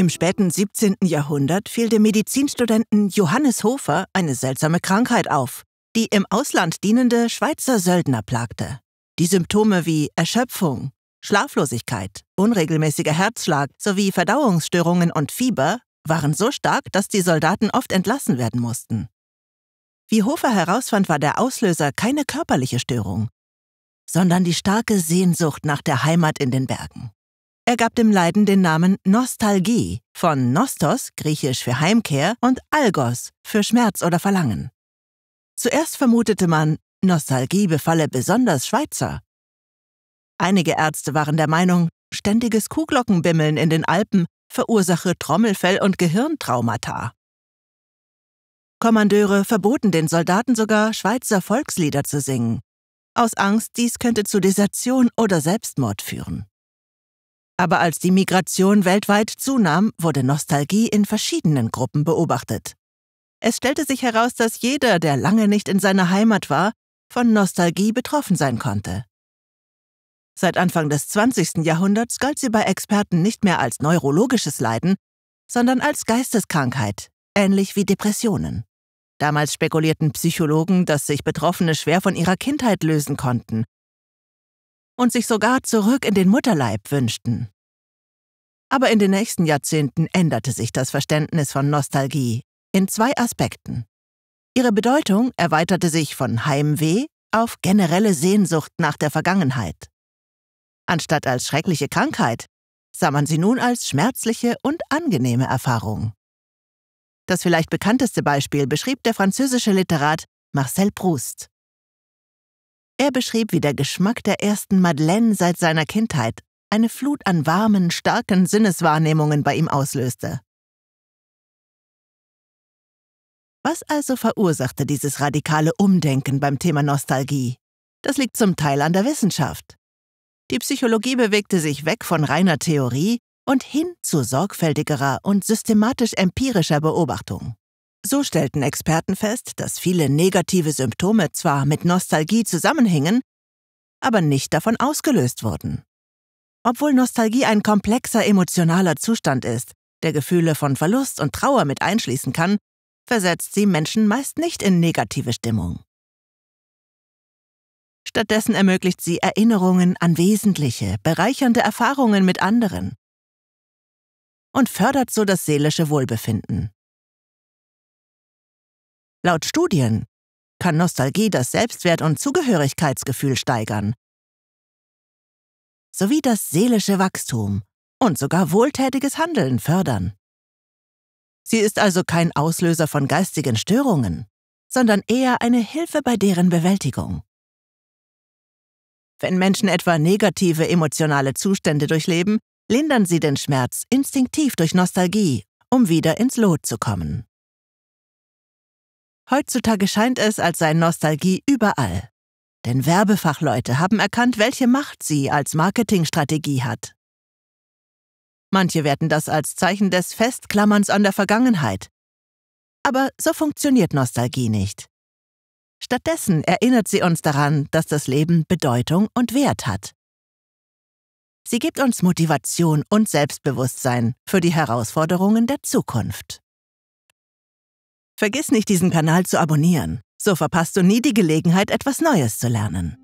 Im späten 17. Jahrhundert fiel dem Medizinstudenten Johannes Hofer eine seltsame Krankheit auf, die im Ausland dienende Schweizer Söldner plagte. Die Symptome wie Erschöpfung, Schlaflosigkeit, unregelmäßiger Herzschlag sowie Verdauungsstörungen und Fieber waren so stark, dass die Soldaten oft entlassen werden mussten. Wie Hofer herausfand, war der Auslöser keine körperliche Störung, sondern die starke Sehnsucht nach der Heimat in den Bergen. Er gab dem Leiden den Namen Nostalgie, von Nostos, griechisch für Heimkehr, und Algos, für Schmerz oder Verlangen. Zuerst vermutete man, Nostalgie befalle besonders Schweizer. Einige Ärzte waren der Meinung, ständiges Kuhglockenbimmeln in den Alpen verursache Trommelfell- und Gehirntraumata. Kommandeure verboten den Soldaten sogar, Schweizer Volkslieder zu singen, aus Angst, dies könnte zu Desertion oder Selbstmord führen. Aber als die Migration weltweit zunahm, wurde Nostalgie in verschiedenen Gruppen beobachtet. Es stellte sich heraus, dass jeder, der lange nicht in seiner Heimat war, von Nostalgie betroffen sein konnte. Seit Anfang des 20. Jahrhunderts galt sie bei Experten nicht mehr als neurologisches Leiden, sondern als Geisteskrankheit, ähnlich wie Depressionen. Damals spekulierten Psychologen, dass sich Betroffene schwer von ihrer Kindheit lösen konnten und sich sogar zurück in den Mutterleib wünschten. Aber in den nächsten Jahrzehnten änderte sich das Verständnis von Nostalgie in zwei Aspekten. Ihre Bedeutung erweiterte sich von Heimweh auf generelle Sehnsucht nach der Vergangenheit. Anstatt als schreckliche Krankheit sah man sie nun als schmerzliche und angenehme Erfahrung. Das vielleicht bekannteste Beispiel beschrieb der französische Literat Marcel Proust. Er beschrieb, wie der Geschmack der ersten Madeleine seit seiner Kindheit eine Flut an warmen, starken Sinneswahrnehmungen bei ihm auslöste. Was also verursachte dieses radikale Umdenken beim Thema Nostalgie? Das liegt zum Teil an der Wissenschaft. Die Psychologie bewegte sich weg von reiner Theorie und hin zu sorgfältigerer und systematisch empirischer Beobachtung. So stellten Experten fest, dass viele negative Symptome zwar mit Nostalgie zusammenhingen, aber nicht davon ausgelöst wurden. Obwohl Nostalgie ein komplexer emotionaler Zustand ist, der Gefühle von Verlust und Trauer mit einschließen kann, versetzt sie Menschen meist nicht in negative Stimmung. Stattdessen ermöglicht sie Erinnerungen an wesentliche, bereichernde Erfahrungen mit anderen und fördert so das seelische Wohlbefinden. Laut Studien kann Nostalgie das Selbstwert- und Zugehörigkeitsgefühl steigern, sowie das seelische Wachstum und sogar wohltätiges Handeln fördern. Sie ist also kein Auslöser von geistigen Störungen, sondern eher eine Hilfe bei deren Bewältigung. Wenn Menschen etwa negative emotionale Zustände durchleben, lindern sie den Schmerz instinktiv durch Nostalgie, um wieder ins Lot zu kommen. Heutzutage scheint es, als sei Nostalgie überall. Denn Werbefachleute haben erkannt, welche Macht sie als Marketingstrategie hat. Manche werten das als Zeichen des Festklammerns an der Vergangenheit. Aber so funktioniert Nostalgie nicht. Stattdessen erinnert sie uns daran, dass das Leben Bedeutung und Wert hat. Sie gibt uns Motivation und Selbstbewusstsein für die Herausforderungen der Zukunft. Vergiss nicht, diesen Kanal zu abonnieren. So verpasst du nie die Gelegenheit, etwas Neues zu lernen.